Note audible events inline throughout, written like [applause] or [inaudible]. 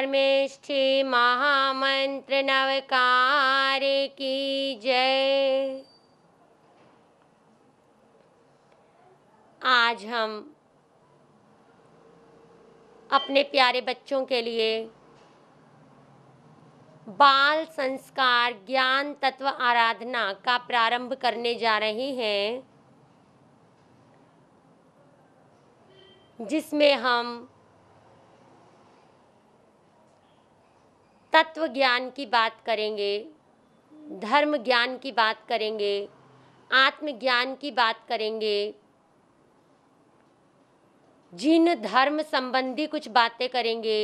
परमेष्ठि महामंत्र नवकार की जय आज हम अपने प्यारे बच्चों के लिए बाल संस्कार ज्ञान तत्व आराधना का प्रारंभ करने जा रहे हैं जिसमें हम तत्व ज्ञान की बात करेंगे धर्म ज्ञान की बात करेंगे आत्मज्ञान की बात करेंगे जिन धर्म संबंधी कुछ बातें करेंगे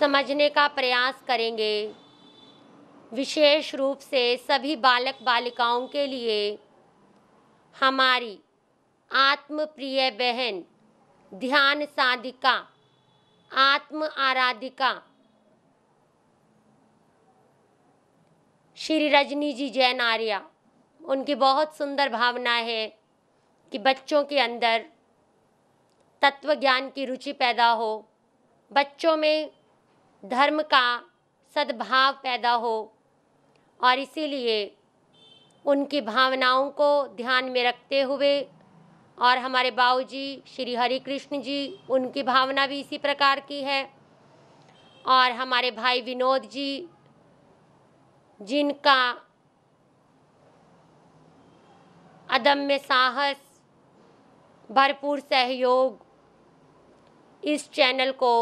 समझने का प्रयास करेंगे विशेष रूप से सभी बालक बालिकाओं के लिए हमारी आत्मप्रिय बहन ध्यान साधिका आत्म आराधिका श्री रजनी जी जैन आर्या उनकी बहुत सुंदर भावना है कि बच्चों के अंदर तत्व ज्ञान की रुचि पैदा हो बच्चों में धर्म का सद्भाव पैदा हो और इसीलिए उनकी भावनाओं को ध्यान में रखते हुए और हमारे बाऊ जी श्री हरि कृष्ण जी उनकी भावना भी इसी प्रकार की है और हमारे भाई विनोद जी जिनका अदम्य साहस भरपूर सहयोग इस चैनल को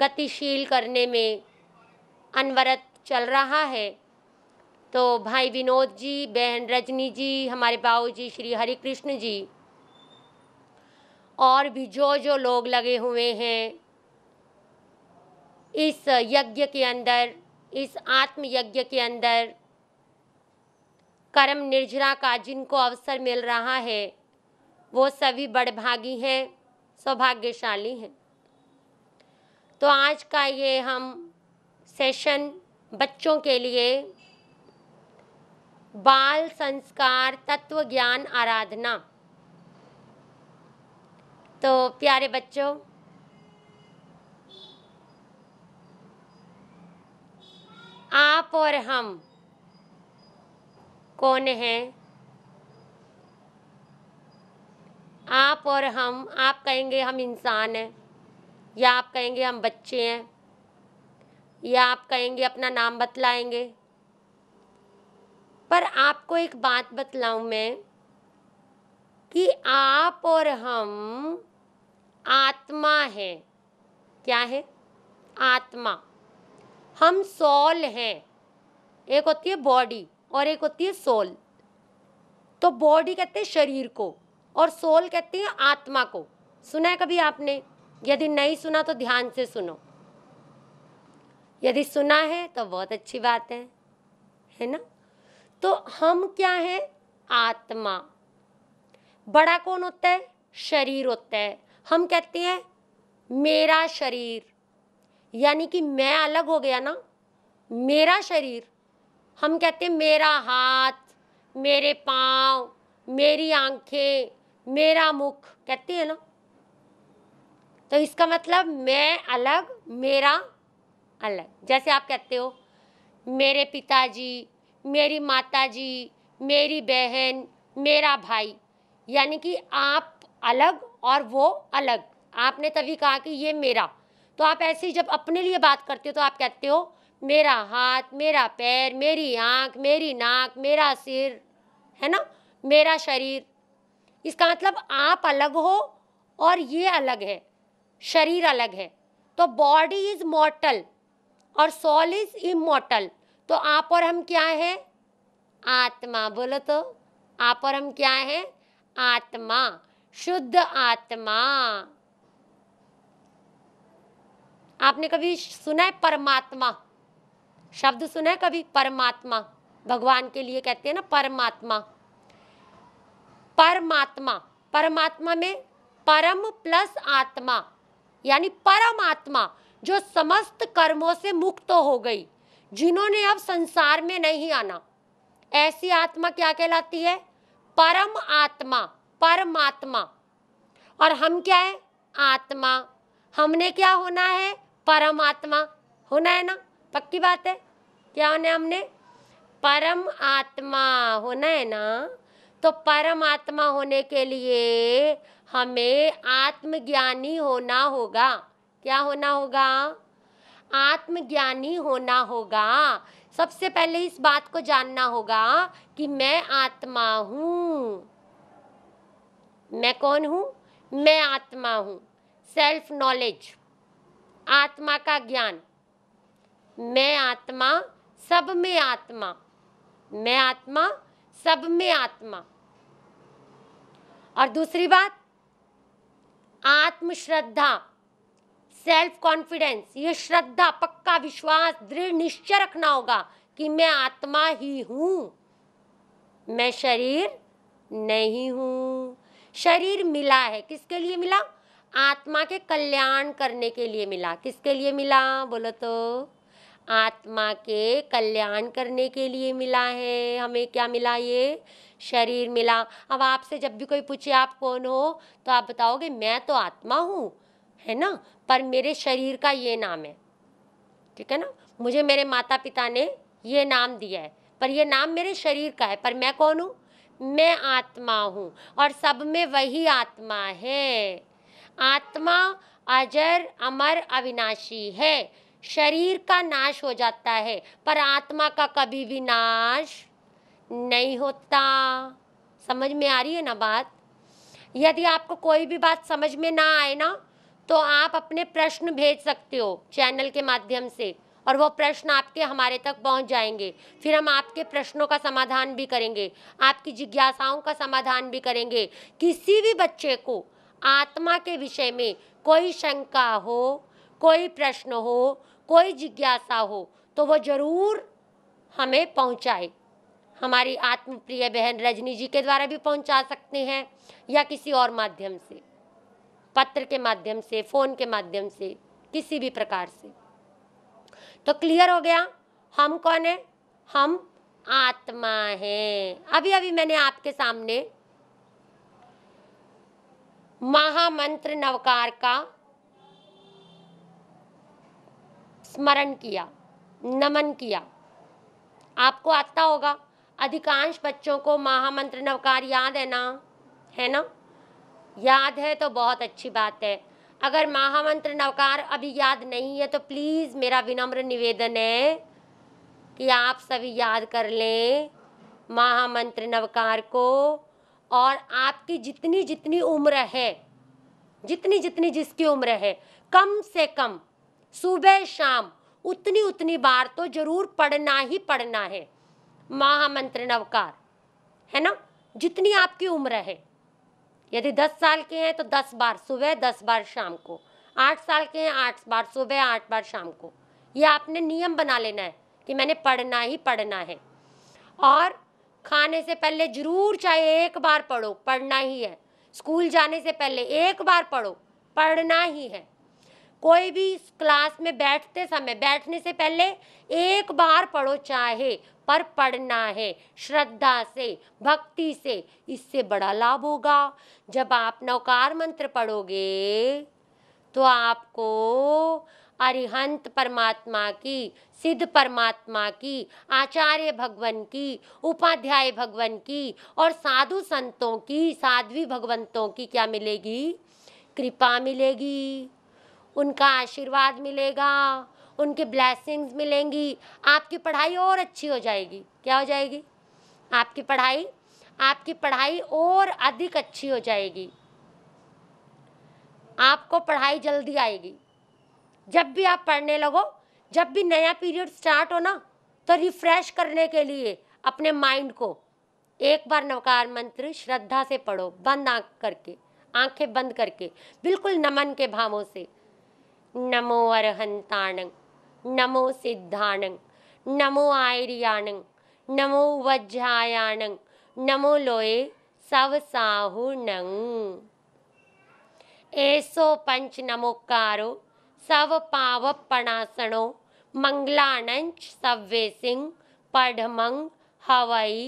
गतिशील करने में अनवरत चल रहा है तो भाई विनोद जी बहन रजनी जी हमारे बाबू जी श्री हरिकृष्ण जी और भी जो जो लोग लगे हुए हैं इस यज्ञ के अंदर इस आत्म यज्ञ के अंदर कर्म निर्जरा का जिनको अवसर मिल रहा है वो सभी बड़भागी हैं सौभाग्यशाली हैं तो आज का ये हम सेशन बच्चों के लिए बाल संस्कार तत्व ज्ञान आराधना तो प्यारे बच्चों आप और हम कौन हैं आप और हम आप कहेंगे हम इंसान हैं या आप कहेंगे हम बच्चे हैं या आप कहेंगे अपना नाम बतलाएंगे पर आपको एक बात बतलाऊं मैं कि आप और हम आत्मा हैं क्या है आत्मा हम सोल हैं एक होती है बॉडी और एक होती है सोल तो बॉडी कहते हैं शरीर को और सोल कहते हैं आत्मा को सुना है कभी आपने यदि नहीं सुना तो ध्यान से सुनो यदि सुना है तो बहुत अच्छी बात है है ना तो हम क्या है आत्मा बड़ा कौन होता है शरीर होता है हम कहते हैं मेरा शरीर यानी कि मैं अलग हो गया ना मेरा शरीर हम कहते हैं मेरा हाथ मेरे पाँव मेरी आंखें मेरा मुख कहते हैं ना तो इसका मतलब मैं अलग मेरा अलग जैसे आप कहते हो मेरे पिताजी मेरी माताजी मेरी बहन मेरा भाई यानी कि आप अलग और वो अलग आपने तभी कहा कि ये मेरा तो आप ऐसे ही जब अपने लिए बात करते हो तो आप कहते हो मेरा हाथ मेरा पैर मेरी आँख मेरी नाक मेरा सिर है ना मेरा शरीर इसका मतलब आप अलग हो और ये अलग है शरीर अलग है तो बॉडी इज मॉर्टल और सोल इज इमोटल तो आप और हम क्या है आत्मा बोलो तो आप और हम क्या है आत्मा शुद्ध आत्मा आपने कभी सुना है परमात्मा शब्द सुना है कभी परमात्मा भगवान के लिए कहते हैं ना परमात्मा परमात्मा परमात्मा में परम प्लस आत्मा यानी परमात्मा जो समस्त कर्मों से मुक्त हो गई जिन्होंने अब संसार में नहीं आना ऐसी आत्मा क्या कहलाती है परम आत्मा परमात्मा और हम क्या है आत्मा हमने क्या होना है परमात्मा होना है ना पक्की बात है क्या होना है हमने परम आत्मा होना है ना तो परम आत्मा होने के लिए हमें आत्मज्ञानी होना होगा क्या होना होगा आत्मज्ञानी होना होगा सबसे पहले इस बात को जानना होगा कि मैं आत्मा हूं मैं कौन हूं मैं आत्मा हूं सेल्फ नॉलेज आत्मा का ज्ञान मैं आत्मा सब में आत्मा मैं आत्मा सब में आत्मा और दूसरी बात आत्मश्रद्धा सेल्फ कॉन्फिडेंस ये श्रद्धा पक्का विश्वास दृढ़ निश्चय रखना होगा कि मैं आत्मा ही हूँ मैं शरीर नहीं हूँ शरीर मिला है किसके लिए मिला आत्मा के कल्याण करने के लिए मिला किसके लिए मिला बोलो तो आत्मा के कल्याण करने के लिए मिला है हमें क्या मिला ये शरीर मिला अब आपसे जब भी कोई पूछे आप कौन हो तो आप बताओगे मैं तो आत्मा हूँ है ना पर मेरे शरीर का ये नाम है ठीक है ना मुझे मेरे माता पिता ने ये नाम दिया है पर यह नाम मेरे शरीर का है पर मैं कौन हूँ मैं आत्मा हूँ और सब में वही आत्मा है आत्मा अजर अमर अविनाशी है शरीर का नाश हो जाता है पर आत्मा का कभी भी नाश नहीं होता समझ में आ रही है ना बात यदि आपको कोई भी बात समझ में ना आए ना तो आप अपने प्रश्न भेज सकते हो चैनल के माध्यम से और वो प्रश्न आपके हमारे तक पहुंच जाएंगे फिर हम आपके प्रश्नों का समाधान भी करेंगे आपकी जिज्ञासाओं का समाधान भी करेंगे किसी भी बच्चे को आत्मा के विषय में कोई शंका हो कोई प्रश्न हो कोई जिज्ञासा हो तो वो ज़रूर हमें पहुंचाए हमारी आत्मप्रिय बहन रजनी जी के द्वारा भी पहुंचा सकते हैं या किसी और माध्यम से पत्र के माध्यम से फ़ोन के माध्यम से किसी भी प्रकार से तो क्लियर हो गया हम कौन है हम आत्मा हैं अभी अभी मैंने आपके सामने महामंत्र नवकार का स्मरण किया नमन किया आपको आता होगा अधिकांश बच्चों को महामंत्र नवकार याद है ना है ना याद है तो बहुत अच्छी बात है अगर महामंत्र नवकार अभी याद नहीं है तो प्लीज़ मेरा विनम्र निवेदन है कि आप सभी याद कर लें महामंत्र नवकार को और आपकी जितनी जितनी उम्र है जितनी जितनी जिसकी उम्र है कम से कम सुबह शाम उतनी उतनी बार तो जरूर पढ़ना ही पढ़ना है महामंत्र नवकार है ना जितनी आपकी उम्र है यदि दस साल के हैं तो दस बार सुबह दस बार शाम को आठ साल के हैं आठ बार सुबह आठ बार शाम को ये आपने नियम बना लेना है कि मैंने पढ़ना ही पढ़ना है और खाने से पहले जरूर चाहे एक बार पढ़ो पढ़ना ही है स्कूल जाने से पहले एक बार पढ़ो पढ़ना ही है कोई भी क्लास में बैठते समय बैठने से पहले एक बार पढ़ो चाहे पर पढ़ना है श्रद्धा से भक्ति से इससे बड़ा लाभ होगा जब आप नौकार मंत्र पढ़ोगे तो आपको अरिहंत परमात्मा की सिद्ध परमात्मा की आचार्य भगवान की उपाध्याय भगवान की और साधु संतों की साध्वी भगवंतों की क्या मिलेगी कृपा मिलेगी उनका आशीर्वाद मिलेगा उनके ब्लैसिंग्स मिलेंगी आपकी पढ़ाई और अच्छी हो जाएगी क्या हो जाएगी आपकी पढ़ाई आपकी पढ़ाई और अधिक अच्छी हो जाएगी आपको पढ़ाई जल्दी आएगी जब भी आप पढ़ने लगो जब भी नया पीरियड स्टार्ट हो ना तो रिफ्रेश करने के लिए अपने माइंड को एक बार नवकार मंत्र श्रद्धा से पढ़ो बंद आँख करके आंखें बंद करके बिल्कुल नमन के भावों से नमो अर्हंताण नमो सिद्धाण नमो आयरियाण नमो वज्रायाण नमो लोए सव साहुणं ऐसो पंच नमोकारो सव पाव पणासणो मंगलानंच सव्वे सिंह पढ़मंग हवाई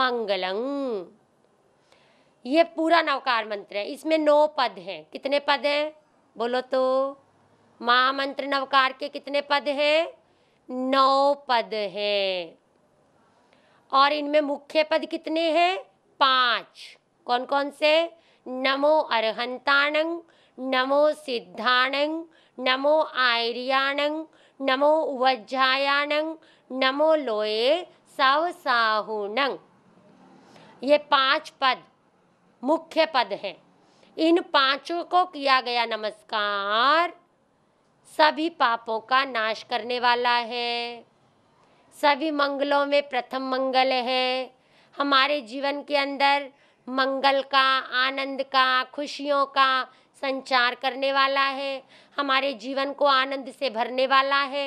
मंगलंग ये पूरा नवकार मंत्र है इसमें नौ पद हैं कितने पद हैं बोलो तो महामंत्र नवकार के कितने पद हैं नौ पद हैं और इनमें मुख्य पद कितने हैं पांच कौन कौन से नमो अरहंताणंग नमो सिद्धान नमो आयरियाणंग नमो वज्जायाणंग नमो लोए सव साहुणंग ये पांच पद मुख्य पद हैं इन पांचों को किया गया नमस्कार सभी पापों का नाश करने वाला है सभी मंगलों में प्रथम मंगल है हमारे जीवन के अंदर मंगल का आनंद का खुशियों का संचार करने वाला है हमारे जीवन को आनंद से भरने वाला है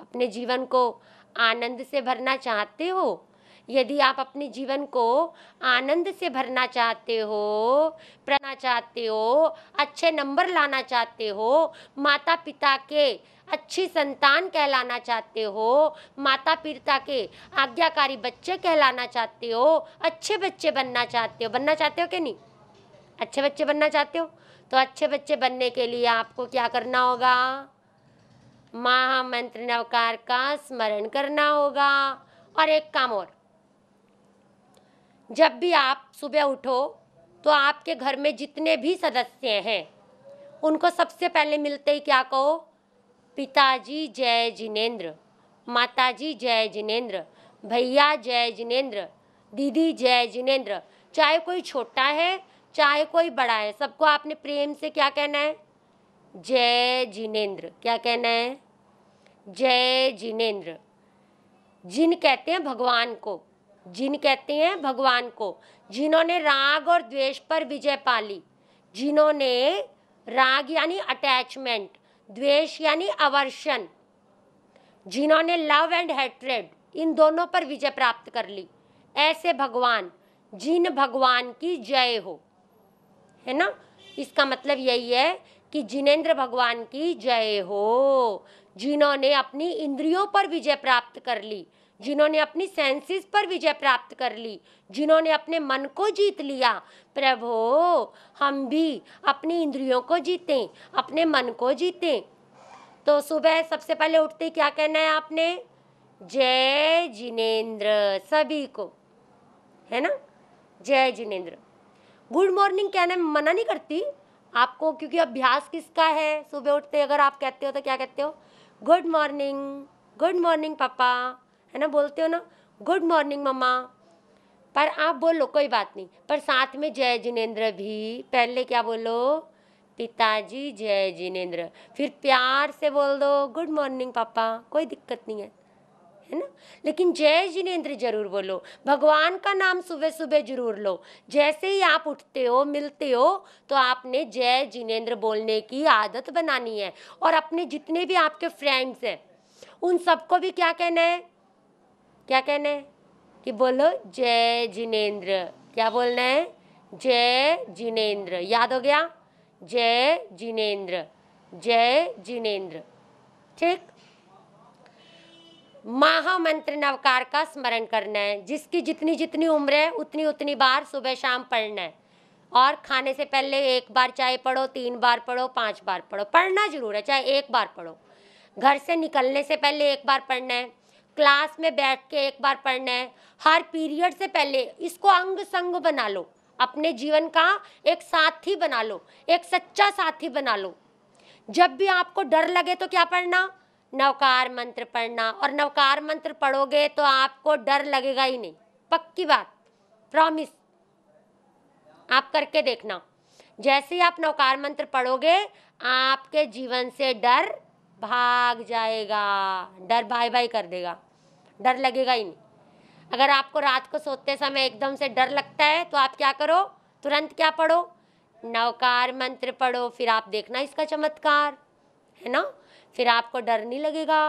अपने जीवन को आनंद से भरना चाहते हो यदि आप अपने जीवन को आनंद से भरना चाहते हो पढ़ना चाहते हो अच्छे नंबर लाना चाहते हो माता पिता के अच्छी संतान कहलाना चाहते हो माता पिता के आज्ञाकारी बच्चे कहलाना चाहते हो अच्छे बच्चे बनना चाहते हो बनना चाहते हो कि नहीं अच्छे बच्चे बनना चाहते हो तो अच्छे बच्चे बनने के लिए आपको क्या करना होगा महामंत्र नवकार का स्मरण करना होगा और एक काम और जब भी आप सुबह उठो तो आपके घर में जितने भी सदस्य हैं उनको सबसे पहले मिलते ही क्या कहो पिताजी जय जिनेन्द्र माताजी जय जिनेन्द्र भैया जय जिनेन्द्र दीदी जय जिनेन्द्र चाहे कोई छोटा है चाहे कोई बड़ा है सबको आपने प्रेम से क्या कहना है जय जिनेन्द्र क्या कहना है जय जिनेन्द्र जिन कहते हैं भगवान को जिन कहते हैं भगवान को जिन्होंने राग और द्वेष पर विजय पाली जिन्होंने राग यानी अटैचमेंट द्वेष यानी अवर्षण जिन्होंने लव एंड हेट्रेड इन दोनों पर विजय प्राप्त कर ली ऐसे भगवान जिन भगवान की जय हो है ना इसका मतलब यही है कि जिनेंद्र भगवान की जय हो जिन्होंने अपनी इंद्रियों पर विजय प्राप्त कर ली जिन्होंने अपनी सेंसेस पर विजय प्राप्त कर ली जिन्होंने अपने मन को जीत लिया प्रभो हम भी अपनी इंद्रियों को जीतें अपने मन को जीतें तो सुबह सबसे पहले उठते क्या कहना है आपने जय जिनेन्द्र सभी को है ना जय जिनेन्द्र गुड मॉर्निंग कहने में मना नहीं करती आपको क्योंकि अभ्यास किसका है सुबह उठते अगर आप कहते हो तो क्या कहते हो गुड मॉर्निंग गुड मॉर्निंग पापा है ना बोलते हो ना गुड मॉर्निंग मम्मा पर आप बोलो कोई बात नहीं पर साथ में जय जिनेन्द्र भी पहले क्या बोलो पिताजी जय जिनेन्द्र फिर प्यार से बोल दो गुड मॉर्निंग पापा कोई दिक्कत नहीं है है ना लेकिन जय जिनेन्द्र जरूर बोलो भगवान का नाम सुबह सुबह जरूर लो जैसे ही आप उठते हो मिलते हो तो आपने जय जिनेन्द्र बोलने की आदत बनानी है और अपने जितने भी आपके फ्रेंड्स हैं उन सबको भी क्या कहना है क्या कहना है कि बोलो जय जिनेन्द्र क्या बोलना है जय जिनेन्द्र याद हो गया जय जिनेन्द्र जय जिनेन्द्र ठीक महामंत्र नवकार का स्मरण करना है जिसकी जितनी जितनी उम्र है उतनी उतनी बार सुबह शाम पढ़ना है और खाने से पहले एक बार चाहे पढ़ो तीन बार पढ़ो पांच बार पढ़ो पढ़ना जरूर है चाहे एक बार पढ़ो घर से निकलने से पहले एक बार पढ़ना है क्लास में बैठ के एक बार पढ़ना है हर पीरियड से पहले इसको अंग संग बना लो अपने जीवन का एक साथी बना लो एक सच्चा साथी बना लो जब भी आपको डर लगे तो क्या पढ़ना नवकार मंत्र पढ़ना और नवकार मंत्र पढ़ोगे तो आपको डर लगेगा ही नहीं पक्की बात प्रॉमिस आप करके देखना जैसे ही आप नवकार मंत्र पढ़ोगे आपके जीवन से डर भाग जाएगा डर भाई भाई कर देगा डर लगेगा ही नहीं अगर आपको रात को सोते समय एकदम से डर लगता है तो आप क्या करो तुरंत क्या पढ़ो नवकार मंत्र पढ़ो फिर आप देखना इसका चमत्कार है ना फिर आपको डर नहीं लगेगा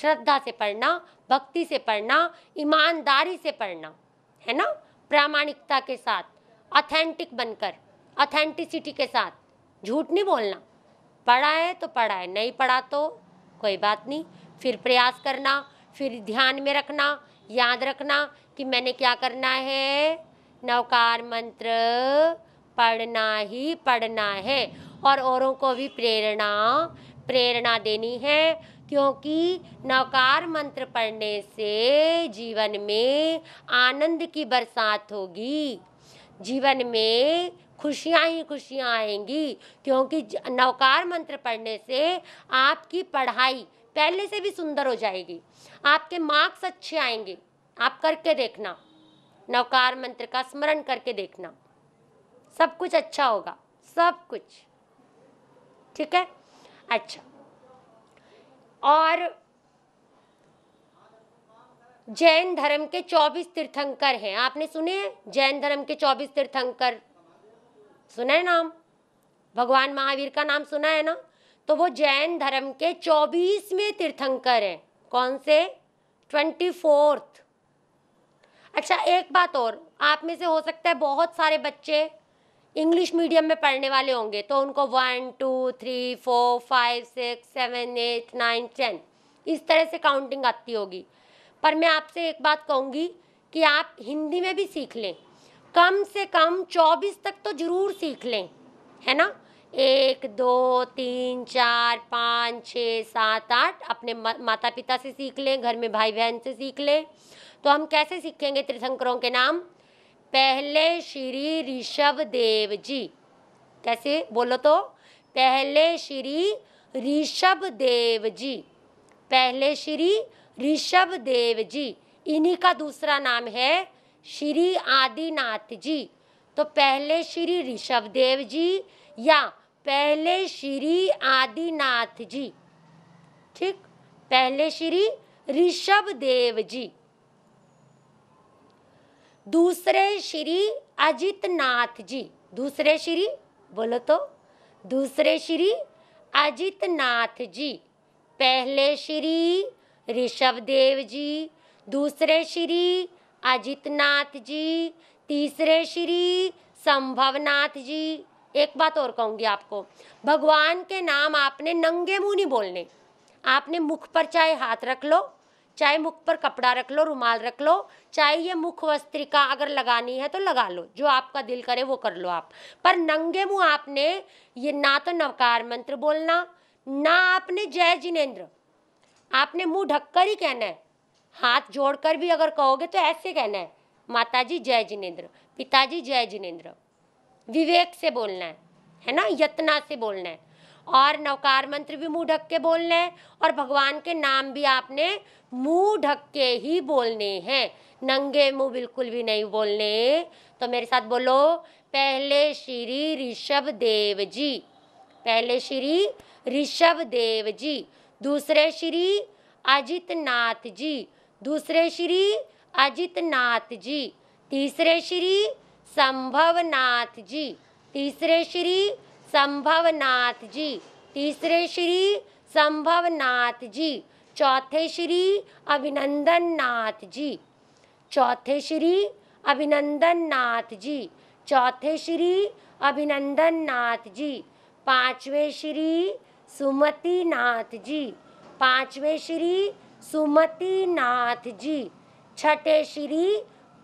श्रद्धा से पढ़ना भक्ति से पढ़ना ईमानदारी से पढ़ना है ना प्रामाणिकता के साथ ऑथेंटिक बनकर ऑथेंटिसिटी के साथ झूठ नहीं बोलना पढ़ा है तो पढ़ा है नहीं पढ़ा तो कोई बात नहीं फिर प्रयास करना फिर ध्यान में रखना याद रखना कि मैंने क्या करना है नवकार मंत्र पढ़ना ही पढ़ना है और औरों को भी प्रेरणा प्रेरणा देनी है क्योंकि नवकार मंत्र पढ़ने से जीवन में आनंद की बरसात होगी जीवन में खुशियाँ ही खुशियाँ आएंगी क्योंकि नवकार मंत्र पढ़ने से आपकी पढ़ाई पहले से भी सुंदर हो जाएगी आपके मार्क्स अच्छे आएंगे आप करके देखना नवकार मंत्र का स्मरण करके देखना सब कुछ अच्छा होगा सब कुछ ठीक है अच्छा और जैन धर्म के 24 तीर्थंकर हैं आपने सुने जैन धर्म के 24 तीर्थंकर सुना है नाम भगवान महावीर का नाम सुना है ना तो वो जैन धर्म के चौबीसवें तीर्थंकर हैं कौन से ट्वेंटी फोर्थ अच्छा एक बात और आप में से हो सकता है बहुत सारे बच्चे इंग्लिश मीडियम में पढ़ने वाले होंगे तो उनको one two three four five six seven eight nine ten इस तरह से काउंटिंग आती होगी पर मैं आपसे एक बात कहूँगी कि आप हिंदी में भी सीख लें कम से कम चौबीस तक तो ज़रूर सीख लें है ना एक दो तीन चार पाँच छः सात आठ अपने माता पिता से सीख लें घर में भाई बहन से सीख लें तो हम कैसे सीखेंगे त्रिशंकरों के नाम पहले श्री ऋषभ देव जी कैसे बोलो तो पहले श्री ऋषभ देव जी पहले श्री ऋषभ देव जी इन्हीं का दूसरा नाम है श्री आदिनाथ जी तो पहले श्री ऋषभ देव जी या पहले श्री आदिनाथ जी ठीक पहले श्री ऋषभ देव जी दूसरे श्री अजित नाथ जी दूसरे श्री बोलो तो दूसरे श्री अजित नाथ जी पहले श्री ऋषभ देव जी दूसरे श्री अजितनाथ जी तीसरे श्री संभवनाथ जी एक बात और कहूँगी आपको भगवान के नाम आपने नंगे मुँह नहीं बोलने आपने मुख पर चाहे हाथ रख लो चाहे मुख पर कपड़ा रख लो रुमाल रख लो चाहे ये मुख वस्त्रिका अगर लगानी है तो लगा लो जो आपका दिल करे वो कर लो आप पर नंगे मुंह आपने ये ना तो नवकार मंत्र बोलना ना आपने जय जिनेन्द्र आपने मुंह ढककर ही कहना है हाथ जोड़कर भी अगर कहोगे तो ऐसे कहना है माताजी जय जिनेन्द्र पिताजी जय जिनेन्द्र विवेक से बोलना है है ना यत्ना से बोलना है और नवकार मंत्र भी मुंह ढक के बोलना है और भगवान के नाम भी आपने मुंह ढक के ही बोलने हैं नंगे मुंह बिल्कुल भी नहीं बोलने तो मेरे साथ बोलो पहले श्री ऋषभ देव जी पहले श्री ऋषभ देव जी दूसरे श्री अजित नाथ जी दूसरे श्री अजित नाथ जी तीसरे श्री संभवनाथ जी तीसरे श्री संभवनाथ जी तीसरे श्री संभवनाथ जी चौथे श्री अभिनंदन नाथ जी चौथे श्री अभिनंदन नाथ जी चौथे श्री अभिनंदन नाथ जी पांचवे श्री सुमति नाथ जी पांचवे श्री सुमति नाथ जी छठे श्री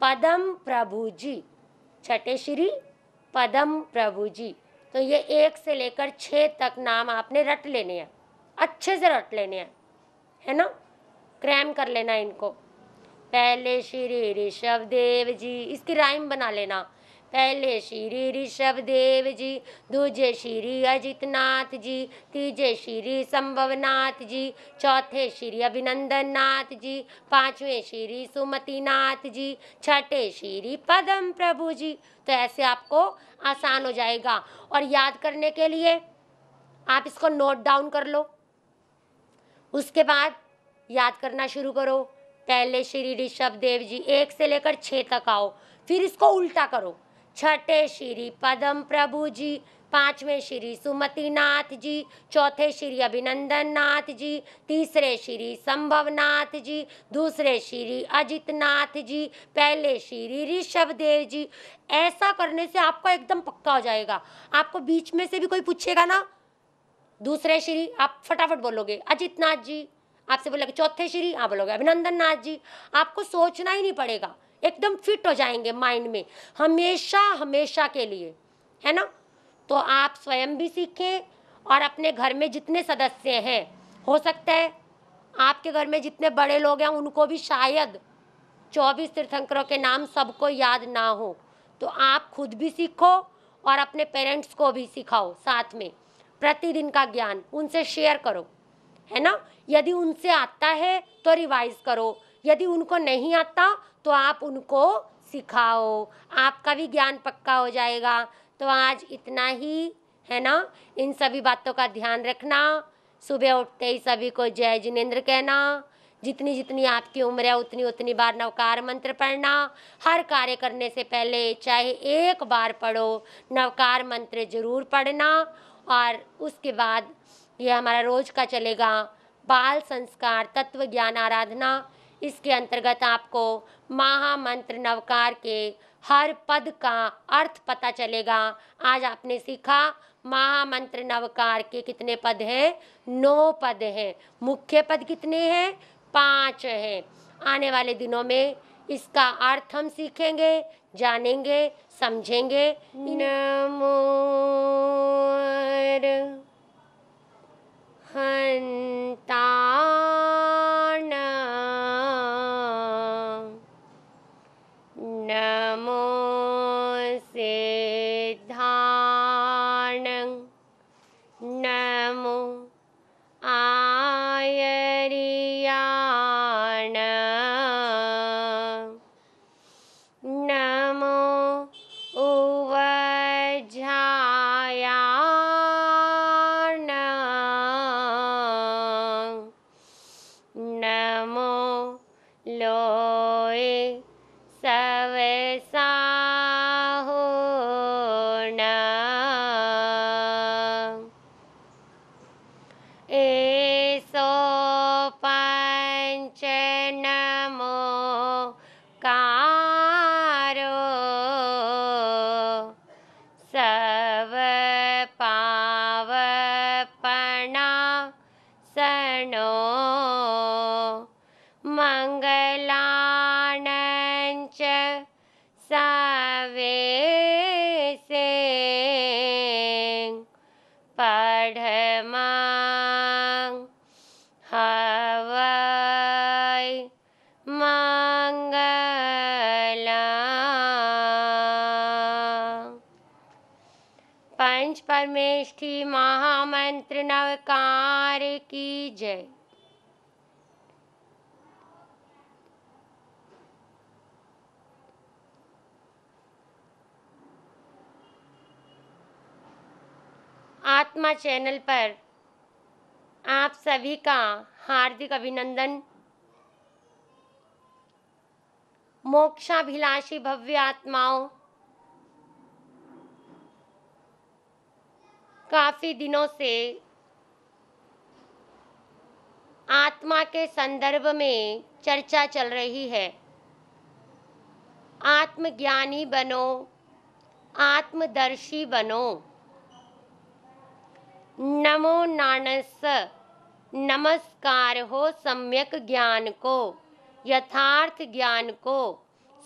पदम प्रभु जी छठे श्री पदम प्रभु जी तो ये एक से लेकर छः तक नाम आपने रट लेने हैं अच्छे से रट लेने हैं है ना क्रैम कर लेना इनको पहले श्री ऋषभ देव जी इसकी राइम बना लेना पहले श्री ऋषभ देव जी दूजे श्री अजित नाथ जी तीजे श्री संभवनाथ जी चौथे श्री अभिनंदन नाथ जी पांचवें श्री सुमति नाथ जी छठे श्री पदम प्रभु जी तो ऐसे आपको आसान हो जाएगा और याद करने के लिए आप इसको नोट डाउन कर लो उसके बाद याद करना शुरू करो पहले श्री ऋषभ देव जी एक से लेकर छः तक आओ फिर इसको उल्टा करो छठे श्री पदम प्रभु जी पांचवें श्री सुमति नाथ जी चौथे श्री अभिनंदन नाथ जी तीसरे श्री संभव नाथ जी दूसरे श्री अजित नाथ जी पहले श्री ऋषभ देव जी ऐसा करने से आपको एकदम पक्का हो जाएगा आपको बीच में से भी कोई पूछेगा ना दूसरे श्री आप फटाफट बोलोगे अजित नाथ जी आपसे बोलेगा चौथे श्री आप बोलोगे अभिनंदन नाथ जी आपको सोचना ही नहीं पड़ेगा एकदम फिट हो जाएंगे माइंड में हमेशा हमेशा के लिए है ना तो आप स्वयं भी सीखें और अपने घर में जितने सदस्य हैं हो सकता है आपके घर में जितने बड़े लोग हैं उनको भी शायद चौबीस तीर्थंकरों के नाम सबको याद ना हो तो आप खुद भी सीखो और अपने पेरेंट्स को भी सिखाओ साथ में प्रतिदिन का ज्ञान उनसे शेयर करो है ना यदि उनसे आता है तो रिवाइज करो यदि उनको नहीं आता तो आप उनको सिखाओ आपका भी ज्ञान पक्का हो जाएगा तो आज इतना ही है ना इन सभी बातों का ध्यान रखना सुबह उठते ही सभी को जय जिनेन्द्र कहना जितनी जितनी आपकी उम्र है उतनी उतनी बार नवकार मंत्र पढ़ना हर कार्य करने से पहले चाहे एक बार पढ़ो नवकार मंत्र जरूर पढ़ना और उसके बाद यह हमारा रोज का चलेगा बाल संस्कार तत्व ज्ञान आराधना इसके अंतर्गत आपको महामंत्र नवकार के हर पद का अर्थ पता चलेगा आज आपने सीखा महामंत्र नवकार के कितने पद हैं नौ पद हैं मुख्य पद कितने हैं पाँच हैं आने वाले दिनों में इसका अर्थ हम सीखेंगे जानेंगे समझेंगे नमो हंता Namo सिनेमा चैनल पर आप सभी का हार्दिक अभिनंदन मोक्षाभिलाषी भव्य आत्माओं काफ़ी दिनों से आत्मा के संदर्भ में चर्चा चल रही है आत्मज्ञानी बनो आत्मदर्शी बनो नमो नानस नमस्कार हो सम्यक ज्ञान को यथार्थ ज्ञान को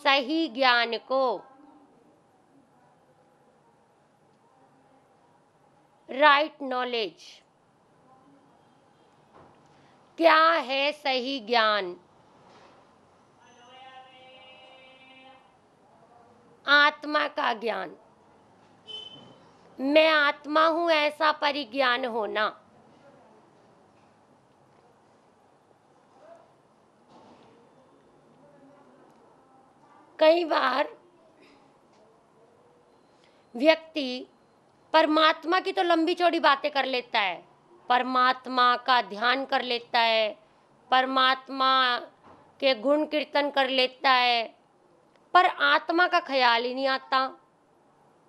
सही ज्ञान को राइट नॉलेज क्या है सही ज्ञान आत्मा का ज्ञान मैं आत्मा हूं ऐसा परिज्ञान होना कई बार व्यक्ति परमात्मा की तो लंबी चौड़ी बातें कर लेता है परमात्मा का ध्यान कर लेता है परमात्मा के गुण कीर्तन कर लेता है पर आत्मा का ख्याल ही नहीं आता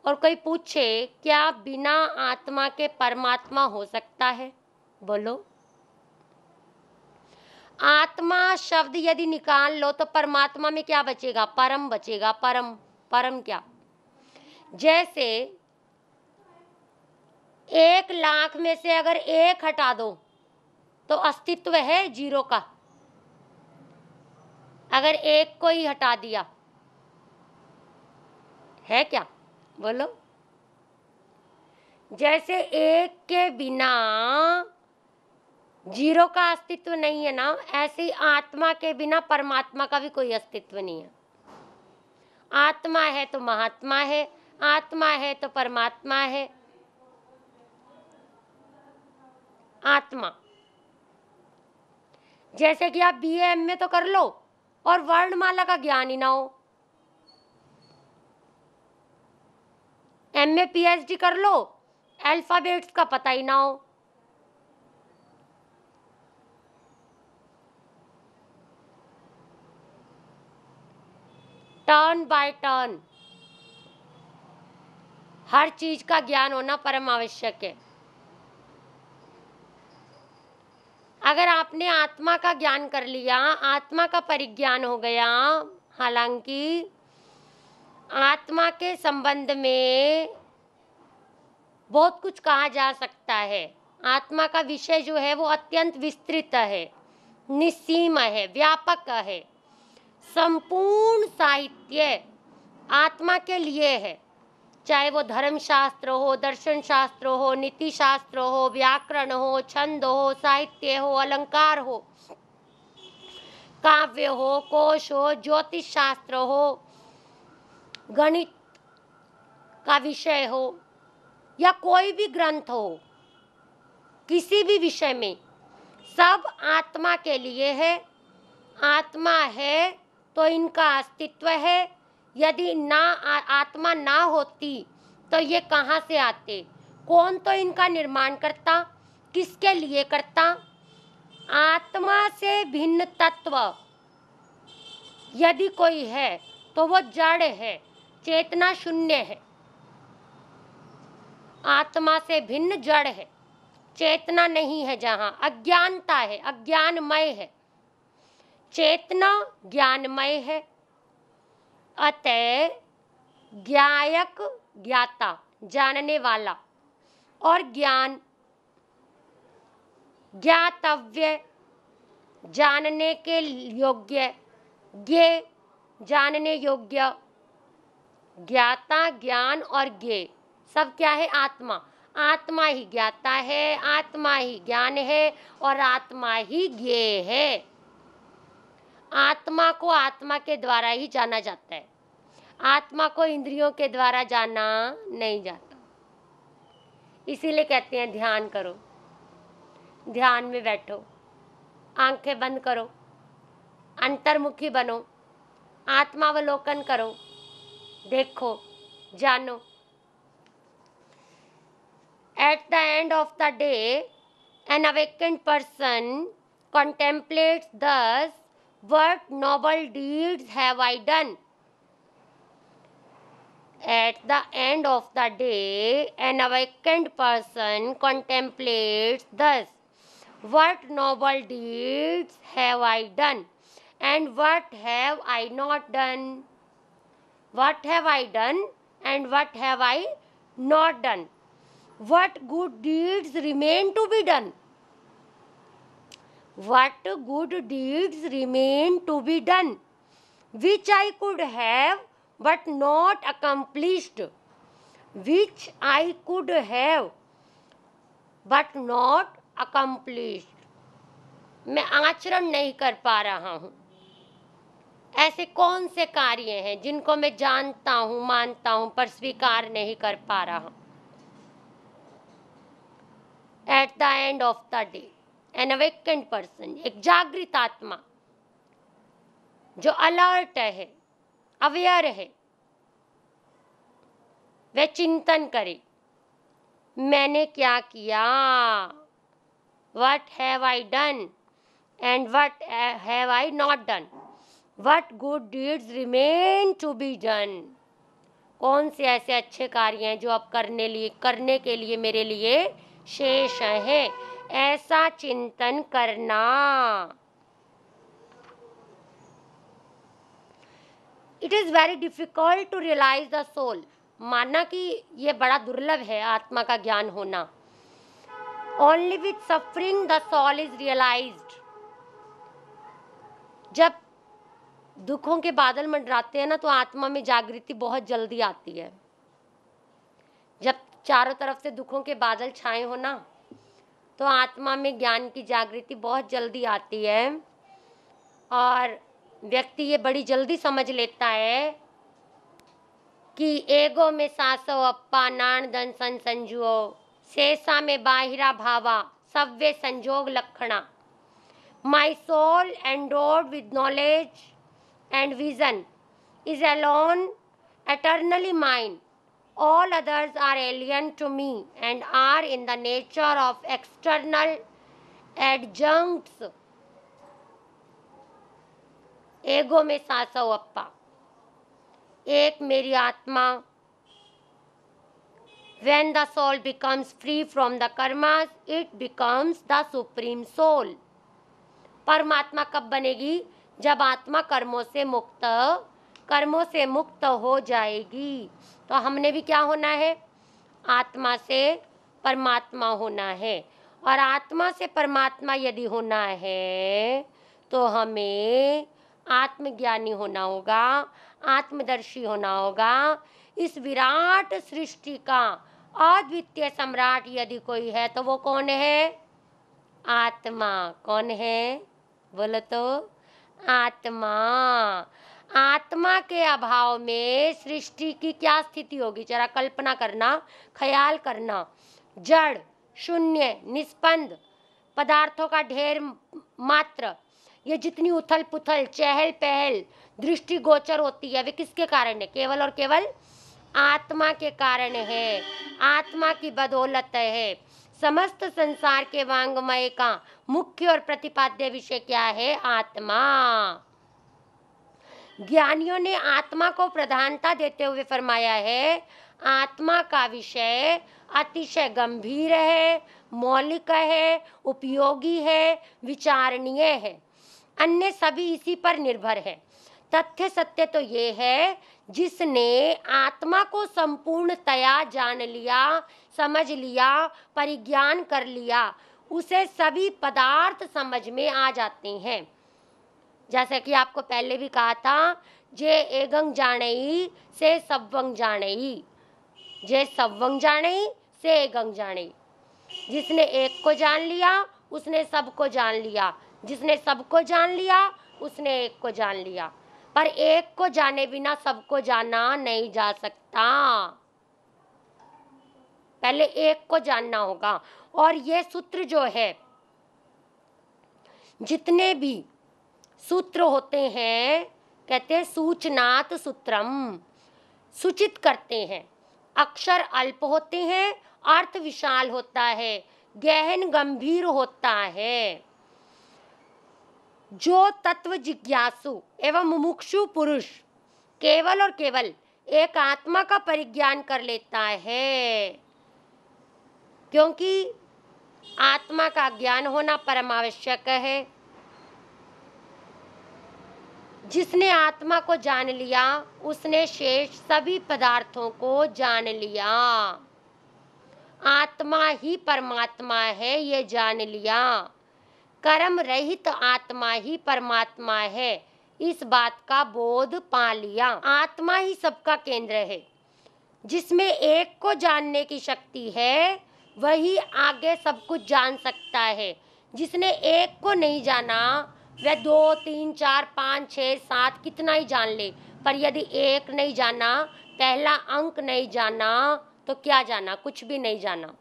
और कोई पूछे क्या बिना आत्मा के परमात्मा हो सकता है बोलो आत्मा शब्द यदि निकाल लो तो परमात्मा में क्या बचेगा परम बचेगा परम परम क्या जैसे एक लाख में से अगर एक हटा दो तो अस्तित्व है जीरो का अगर एक को ही हटा दिया है क्या बोलो जैसे एक के बिना जीरो का अस्तित्व नहीं है ना ऐसी आत्मा के बिना परमात्मा का भी कोई अस्तित्व नहीं है आत्मा है तो महात्मा है आत्मा है तो परमात्मा है आत्मा जैसे कि आप बी एम में तो कर लो और वर्णमाला का ज्ञान ही ना हो एम एच पीएचडी कर लो अल्फ़ाबेट्स का पता ही ना हो टर्न बाय टर्न हर चीज का ज्ञान होना परम आवश्यक है अगर आपने आत्मा का ज्ञान कर लिया आत्मा का परिज्ञान हो गया हालांकि आत्मा के संबंध में बहुत कुछ कहा जा सकता है आत्मा का विषय जो है वो अत्यंत विस्तृत है निस्सीम है व्यापक है संपूर्ण साहित्य आत्मा के लिए है चाहे वो धर्मशास्त्र हो दर्शन शास्त्र हो नीति शास्त्र हो व्याकरण हो छंद हो साहित्य हो अलंकार हो काव्य हो कोश हो ज्योतिष शास्त्र हो गणित का विषय हो या कोई भी ग्रंथ हो किसी भी विषय में सब आत्मा के लिए है आत्मा है तो इनका अस्तित्व है यदि ना आ, आत्मा ना होती तो ये कहाँ से आते कौन तो इनका निर्माण करता किसके लिए करता आत्मा से भिन्न तत्व यदि कोई है तो वो जड़ है चेतना शून्य है आत्मा से भिन्न जड़ है चेतना नहीं है जहां अज्ञानता है अज्ञानमय है चेतना ज्ञानमय है अतः ज्ञायक ज्ञाता जानने वाला और ज्ञान ज्ञातव्य जानने के योग्य ज्ञ जानने योग्य ज्ञाता ज्ञान और ज्ञे सब क्या है आत्मा आत्मा ही ज्ञाता है आत्मा ही ज्ञान है और आत्मा ही ज्ञे है आत्मा को आत्मा के द्वारा ही जाना जाता है आत्मा को इंद्रियों के द्वारा जाना नहीं जाता इसीलिए कहते हैं ध्यान करो ध्यान में बैठो आंखें बंद करो अंतर्मुखी बनो आत्मावलोकन करो देखो जानो at the end of the day an awakened person contemplate thus what noble deeds है at the end of the day an awakened person contemplate thus what noble deeds have I done and what have I not done what have I done and what have I not done? What good deeds remain to be done? What good deeds remain to be done, which I could have but not accomplished, which I could have but not accomplished. मैं आचरण नहीं कर पा रहा हूँ ऐसे कौन से कार्य हैं जिनको मैं जानता हूँ मानता हूं पर स्वीकार नहीं कर पा रहा हूं at the end of the day an awakened person एक जागृत आत्मा जो अलर्ट है अवेयर है वह चिंतन करे मैंने क्या किया what have I done and what have I not done what good deeds remain to be done कौन से ऐसे अच्छे कार्य हैं जो आप करने लिए करने के लिए मेरे लिए शेष हैं ऐसा चिंतन करना it is very difficult to realise the soul माना कि यह बड़ा दुर्लभ है आत्मा का ज्ञान होना only with suffering the soul is realise जब दुखों के बादल मंडराते हैं ना तो आत्मा में जागृति बहुत जल्दी आती है जब चारों तरफ से दुखों के बादल छाए हो ना तो आत्मा में ज्ञान की जागृति बहुत जल्दी आती है और व्यक्ति ये बड़ी जल्दी समझ लेता है कि एगो में सासो अप्पा नान दन सन संजुओ शेषा में बाहिरा भावा सव्य संजोग लक्षणा my soul endowed with knowledge and vision is alone eternally mine. All others are alien to me and are in the nature of external adjuncts. ego me सासव अप्पा ek meri atma when the soul becomes free from the karmas it becomes the supreme soul परमात्मा कब बनेगी जब आत्मा कर्मों से मुक्त कर्मों से मुक्त हो जाएगी तो हमने भी क्या होना है आत्मा से परमात्मा होना है और आत्मा से परमात्मा यदि होना है तो हमें आत्मज्ञानी होना होगा आत्मदर्शी होना होगा इस विराट सृष्टि का अद्वितीय सम्राट यदि कोई है तो वो कौन है आत्मा कौन है बोलो तो आत्मा आत्मा के अभाव में सृष्टि की क्या स्थिति होगी जरा कल्पना करना ख्याल करना जड़ शून्य निष्पंद पदार्थों का ढेर मात्र ये जितनी उथल पुथल चहल पहल दृष्टिगोचर होती है वे किसके कारण है केवल और केवल आत्मा के कारण है आत्मा की बदौलत है समस्त संसार के वांगमय का मुख्य और प्रतिपाद्य विषय क्या है आत्मा ज्ञानियों ने आत्मा को प्रधानता देते हुए फरमाया है आत्मा का विषय अतिशय गंभीर है मौलिक है उपयोगी है विचारणीय है अन्य सभी इसी पर निर्भर है तथ्य सत्य तो ये है जिसने आत्मा को संपूर्णतया जान लिया समझ लिया परिज्ञान कर लिया उसे सभी पदार्थ समझ में आ जाते हैं जैसा कि आपको पहले भी कहा था जे एगंग जाने ही से जाने ही जे जाने ही से एगंग ही जिसने एक को जान लिया उसने सब को जान लिया जिसने सब को जान लिया उसने एक को जान लिया पर एक को जाने बिना सबको जाना नहीं जा सकता पहले एक को जानना होगा और ये सूत्र जो है जितने भी सूत्र होते हैं कहते हैं सूचनात सूत्रम सूचित करते हैं अक्षर अल्प होते हैं अर्थ विशाल होता है गहन गंभीर होता है जो तत्व जिज्ञासु एवं मुमुक्षु पुरुष केवल और केवल एक आत्मा का परिज्ञान कर लेता है क्योंकि आत्मा का ज्ञान होना परमावश्यक है जिसने आत्मा को जान लिया उसने शेष सभी पदार्थों को जान लिया आत्मा ही परमात्मा है ये जान लिया कर्म रहित आत्मा ही परमात्मा है इस बात का बोध पा लिया आत्मा ही सबका केंद्र है जिसमें एक को जानने की शक्ति है वही आगे सब कुछ जान सकता है जिसने एक को नहीं जाना वह दो तीन चार पाँच छः सात कितना ही जान ले पर यदि एक नहीं जाना पहला अंक नहीं जाना तो क्या जाना कुछ भी नहीं जाना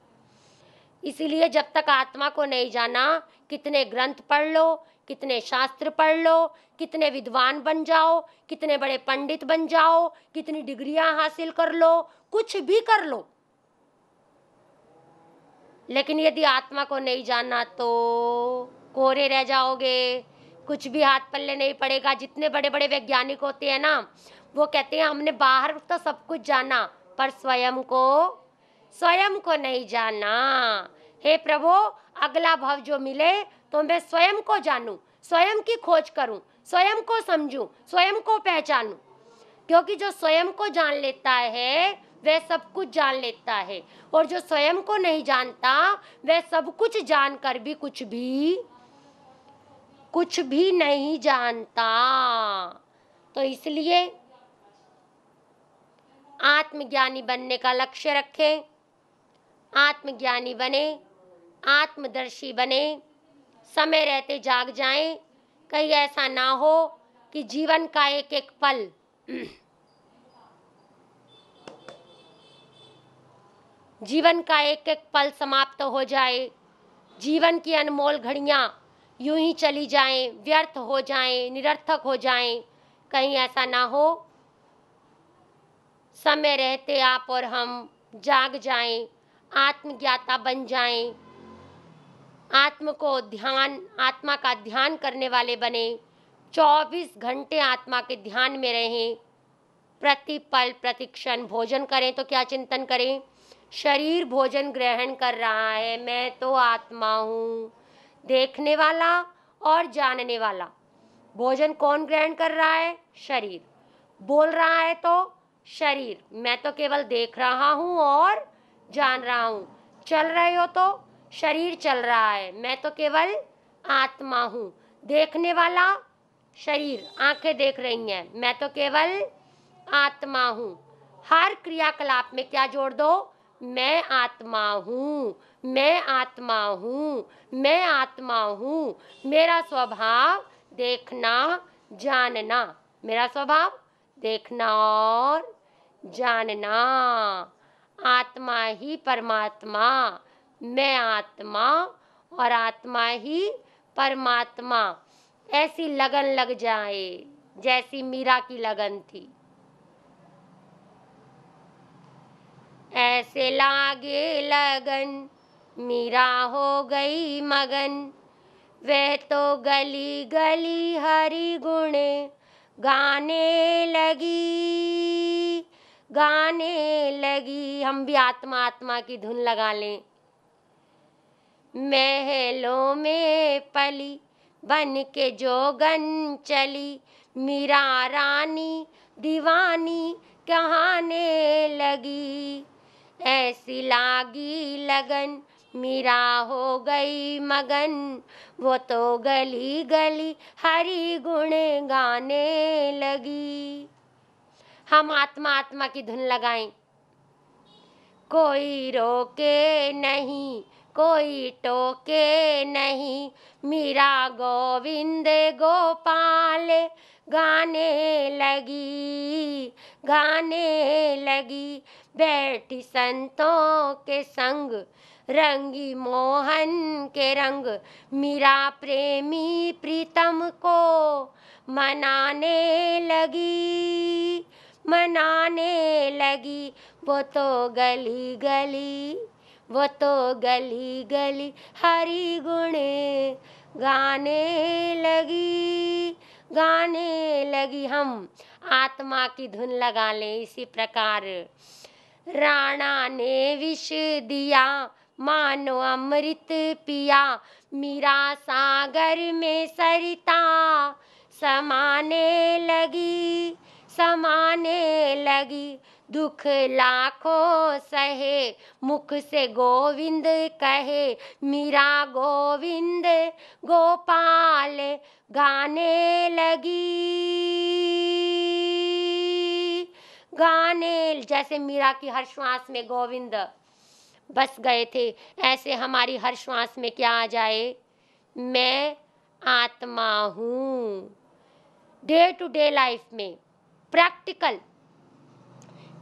इसीलिए जब तक आत्मा को नहीं जाना कितने ग्रंथ पढ़ लो कितने शास्त्र पढ़ लो कितने विद्वान बन जाओ कितने बड़े पंडित बन जाओ कितनी डिग्रियां हासिल कर लो कुछ भी कर लो लेकिन यदि आत्मा को नहीं जाना तो कोरे रह जाओगे कुछ भी हाथ पल्ले नहीं पड़ेगा जितने बड़े बड़े वैज्ञानिक होते हैं ना वो कहते हैं हमने बाहर तो सब कुछ जाना पर स्वयं को स्वयं को नहीं जाना हे प्रभु अगला भव जो मिले तो मैं स्वयं को जानूं स्वयं की खोज करूं स्वयं को समझूं स्वयं को पहचानूं क्योंकि जो स्वयं को जान लेता है वह सब कुछ जान लेता है और जो स्वयं को नहीं जानता वह सब कुछ जान कर भी कुछ भी कुछ भी नहीं जानता तो इसलिए आत्मज्ञानी बनने का लक्ष्य रखें आत्मज्ञानी बने आत्मदर्शी बने समय रहते जाग जाएं कहीं ऐसा ना हो कि जीवन का एक एक पल [clears throat] जीवन का एक एक पल समाप्त हो जाए जीवन की अनमोल घड़ियाँ यूं ही चली जाएं व्यर्थ हो जाएं निरर्थक हो जाएं कहीं ऐसा ना हो समय रहते आप और हम जाग जाएं आत्मज्ञाता बन जाएं आत्म को ध्यान आत्मा का ध्यान करने वाले बने 24 घंटे आत्मा के ध्यान में रहें प्रतिपल प्रतिक्षण भोजन करें तो क्या चिंतन करें शरीर भोजन ग्रहण कर रहा है मैं तो आत्मा हूँ देखने वाला और जानने वाला भोजन कौन ग्रहण कर रहा है शरीर बोल रहा है तो शरीर मैं तो केवल देख रहा हूँ और जान रहा हूँ चल रहे हो तो शरीर चल रहा है मैं तो केवल आत्मा हूँ देखने वाला शरीर आंखें देख रही हैं मैं तो केवल आत्मा हूँ हर क्रियाकलाप में क्या जोड़ दो मैं आत्मा हूँ मैं आत्मा हूँ मैं आत्मा हूँ मेरा स्वभाव देखना जानना मेरा स्वभाव देखना और जानना आत्मा ही परमात्मा मैं आत्मा और आत्मा ही परमात्मा ऐसी लगन लग जाए जैसी मीरा की लगन थी ऐसे लागे लगन मीरा हो गई मगन वह तो गली गली हरी गुण गाने लगी गाने लगी हम भी आत्मा आत्मा की धुन लगा लें महलों में पली बन के जोगन चली मीरा रानी दीवानी कहने लगी ऐसी लागी लगन मीरा हो गई मगन वो तो गली गली हरी गुण गाने लगी हम आत्मा आत्मा की धुन लगाएं कोई रोके नहीं कोई टोके नहीं मीरा गोविंद गोपाल गाने लगी गाने लगी बैठी संतों के संग रंगी मोहन के रंग मीरा प्रेमी प्रीतम को मनाने लगी मनाने लगी वो तो गली गली वो तो गली गली हरी गुणे गाने लगी गाने लगी हम आत्मा की धुन लगा लें इसी प्रकार राणा ने विष दिया मानो अमृत पिया मीरा सागर में सरिता समाने लगी समाने लगी दुख लाखों सहे मुख से गोविंद कहे मीरा गोविंद गोपाल गाने लगी गाने जैसे मीरा की हर श्वास में गोविंद बस गए थे ऐसे हमारी हर श्वास में क्या आ जाए मैं आत्मा हूँ डे टू डे लाइफ में प्रैक्टिकल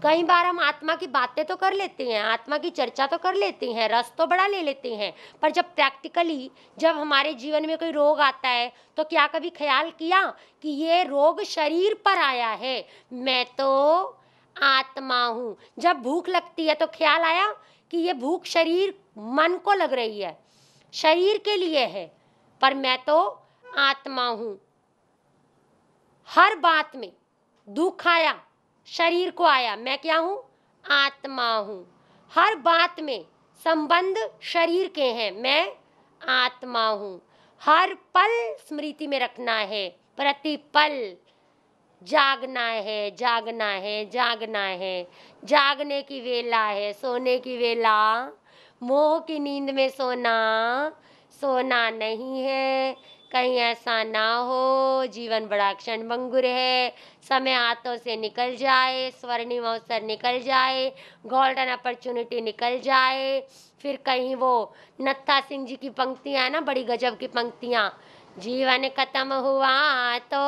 कई बार हम आत्मा की बातें तो कर लेते हैं आत्मा की चर्चा तो कर लेते हैं रस तो बड़ा ले लेते हैं पर जब प्रैक्टिकली जब हमारे जीवन में कोई रोग आता है तो क्या कभी ख्याल किया कि ये रोग शरीर पर आया है मैं तो आत्मा हूँ जब भूख लगती है तो ख्याल आया कि ये भूख शरीर मन को लग रही है शरीर के लिए है पर मैं तो आत्मा हूँ हर बात में दुख आया शरीर को आया मैं क्या हूँ आत्मा हूँ हर बात में संबंध शरीर के हैं मैं आत्मा हूँ हर पल स्मृति में रखना है प्रतिपल जागना है जागना है जागना है जागने की वेला है सोने की वेला मोह की नींद में सोना सोना नहीं है कहीं ऐसा ना हो जीवन बड़ा क्षण भंगुर है समय हाथों से निकल जाए स्वर्णिम अवसर निकल जाए गोल्डन अपॉर्चुनिटी निकल जाए फिर कहीं वो नत्था सिंह जी की पंक्तियाँ ना बड़ी गजब की पंक्तियाँ जीवन खत्म हुआ तो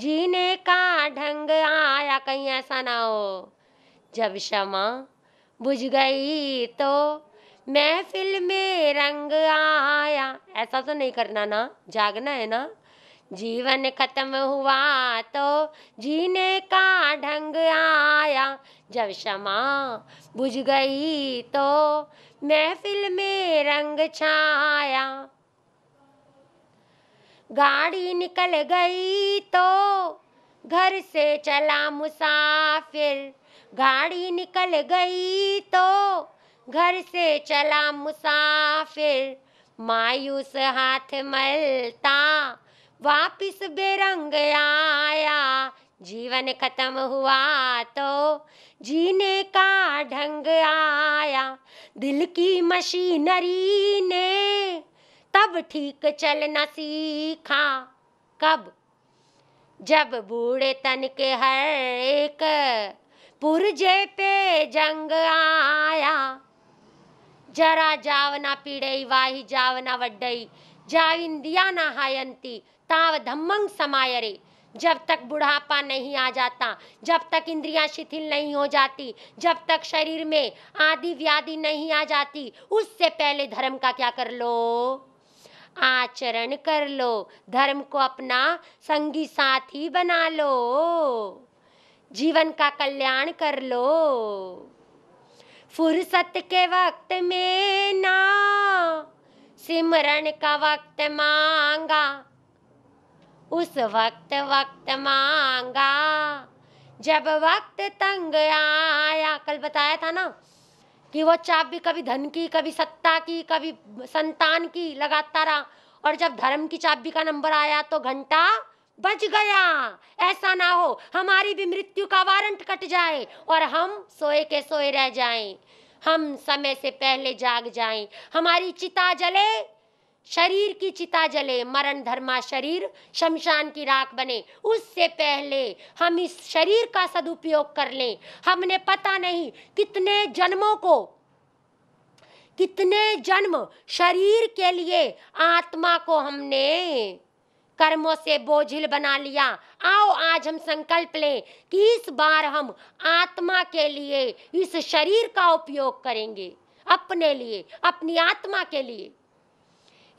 जीने का ढंग आया कहीं ऐसा ना हो जब क्षमा बुझ गई तो महफिल में रंग आया ऐसा तो नहीं करना ना जागना है ना जीवन खत्म हुआ तो जीने का ढंग आया जब क्षमा बुझ गई तो महफिल में रंग छाया गाड़ी निकल गई तो घर से चला मुसाफिर गाड़ी निकल गई तो घर से चला मुसाफिर मायूस हाथ मलता वापिस बेरंग आया जीवन खत्म हुआ तो जीने का ढंग आया दिल की मशीनरी ने तब ठीक चलना सीखा कब जब बूढ़े तन के हर एक पुरजे पे जंग आया जरा जावना पीड़ई वाहि जावना वड्डई इंदिया ना हायंती ताव धम्मंग समायरे जब तक बुढ़ापा नहीं आ जाता जब तक इंद्रियां शिथिल नहीं हो जाती जब तक शरीर में आदि व्याधि नहीं आ जाती उससे पहले धर्म का क्या कर लो आचरण कर लो धर्म को अपना संगी साथी बना लो जीवन का कल्याण कर लो फुर्सत के वक्त में ना सिमरन का वक्त मांगा उस वक्त वक्त मांगा जब वक्त तंग आया कल बताया था ना कि वो चाबी कभी धन की कभी सत्ता की कभी संतान की लगातार और जब धर्म की चाबी का नंबर आया तो घंटा बच गया ऐसा ना हो हमारी भी मृत्यु का वारंट कट जाए और हम सोए के सोए रह जाएं हम समय से पहले जाग जाएं हमारी चिता जले शरीर की चिता जले मरण धर्मा शरीर शमशान की राख बने उससे पहले हम इस शरीर का सदुपयोग कर लें हमने पता नहीं कितने जन्मों को कितने जन्म शरीर के लिए आत्मा को हमने कर्मों से बोझिल बना लिया आओ आज हम संकल्प लें कि इस बार हम आत्मा के लिए इस शरीर का उपयोग करेंगे अपने लिए अपनी आत्मा के लिए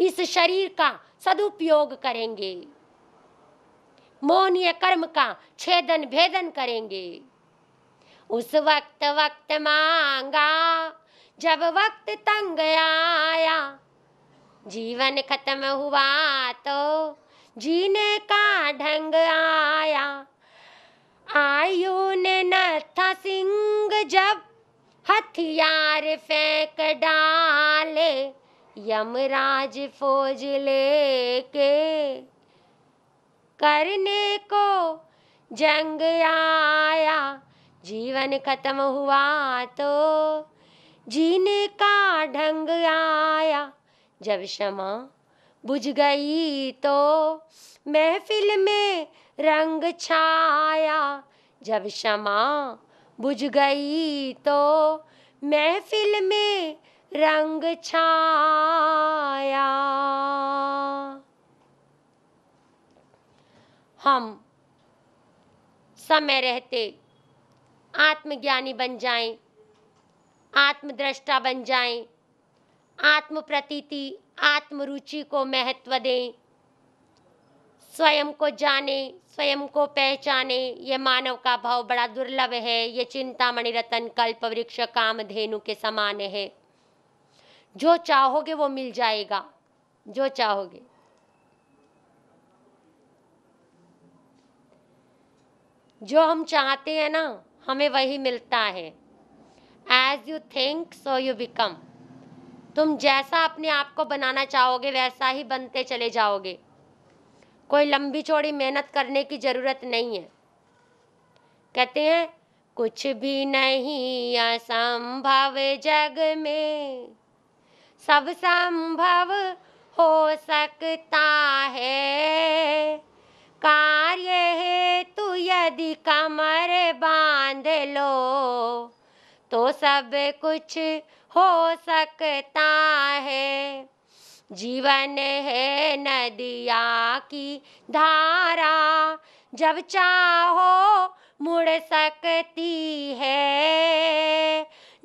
इस शरीर का सदुपयोग करेंगे मोहनीय कर्म का छेदन भेदन करेंगे उस वक्त वक्त मांगा जब वक्त तंग आया जीवन खत्म हुआ तो जीने का ढंग आया आयु ने नथा सिंह जब हथियार फेंक डाले यमराज फौज लेके करने को जंग आया जीवन खत्म हुआ तो जीने का ढंग आया जब क्षमा बुझ गई तो महफिल में रंग छाया जब शमा बुझ गई तो महफिल में रंग छाया हम समय रहते आत्मज्ञानी बन जाएं, आत्मद्रष्टा बन जाएं, आत्म प्रतीति आत्मरुचि को महत्व दें स्वयं को जाने स्वयं को पहचाने ये मानव का भाव बड़ा दुर्लभ है ये चिंतामणि रतन कल्प वृक्ष काम धेनु के समान है जो चाहोगे वो मिल जाएगा जो चाहोगे जो हम चाहते हैं ना हमें वही मिलता है as you think so you become तुम जैसा अपने आप को बनाना चाहोगे वैसा ही बनते चले जाओगे कोई लंबी चौड़ी मेहनत करने की ज़रूरत नहीं है कहते हैं कुछ भी नहीं असंभव जग में सब संभव हो सकता है कार्य है तू यदि कमर बांध लो तो सब कुछ हो सकता है जीवन है नदिया की धारा जब चाहो मुड़ सकती है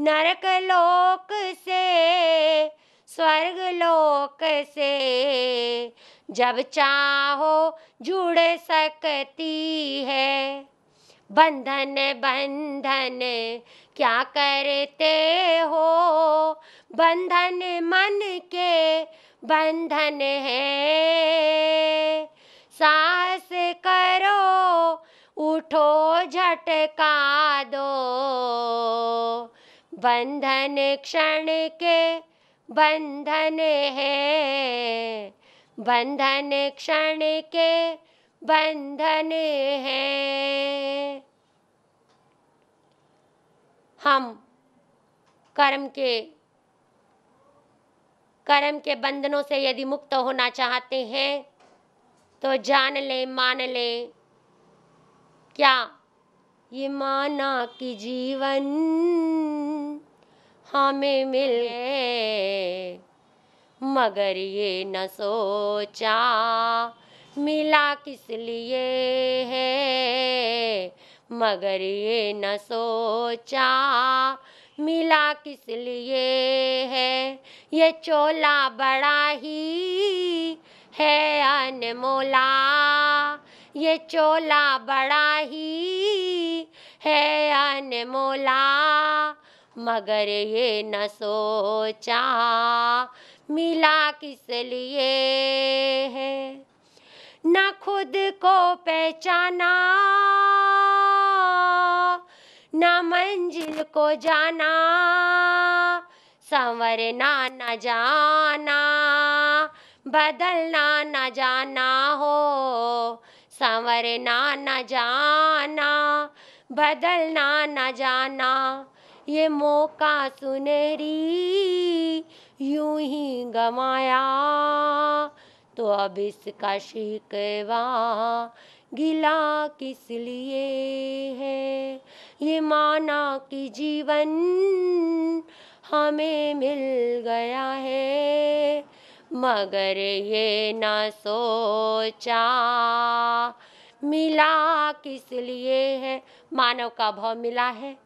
नरक लोक से स्वर्ग लोक से जब चाहो जुड़ सकती है बंधन बंधन क्या करते हो बंधन मन के बंधन है सांस करो उठो झटका दो बंधन क्षण के बंधन है बंधन क्षण के बंधन है हम कर्म के कर्म के बंधनों से यदि मुक्त होना चाहते हैं तो जान ले मान ले क्या ये माना कि जीवन हमें मिले मगर ये न सोचा मिला किस लिए है मगर ये न सोचा मिला किस लिए है ये चोला बड़ा ही है अनमोला ये चोला बड़ा ही है अनमोला मगर ये न सोचा मिला किस लिए है ना खुद को पहचाना ना मंजिल को जाना संवरना न जाना बदलना न जाना हो संवरना न जाना बदलना न जाना ये मौका सुनहरी यूं ही गमाया तो अब इसका शिकवा गिला किस लिए है ये माना कि जीवन हमें मिल गया है मगर ये ना सोचा मिला किस लिए है मानव का भाव मिला है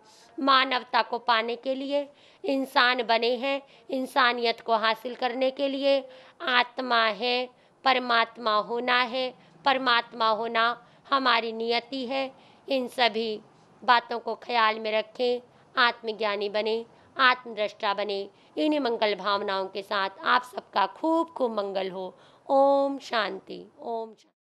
मानवता को पाने के लिए इंसान बने हैं इंसानियत को हासिल करने के लिए आत्मा है परमात्मा होना है परमात्मा होना हमारी नियति है इन सभी बातों को ख्याल में रखें आत्मज्ञानी बने आत्मद्रष्टा बने इन्हीं मंगल भावनाओं के साथ आप सबका खूब खूब मंगल हो ओम शांति ओम शांति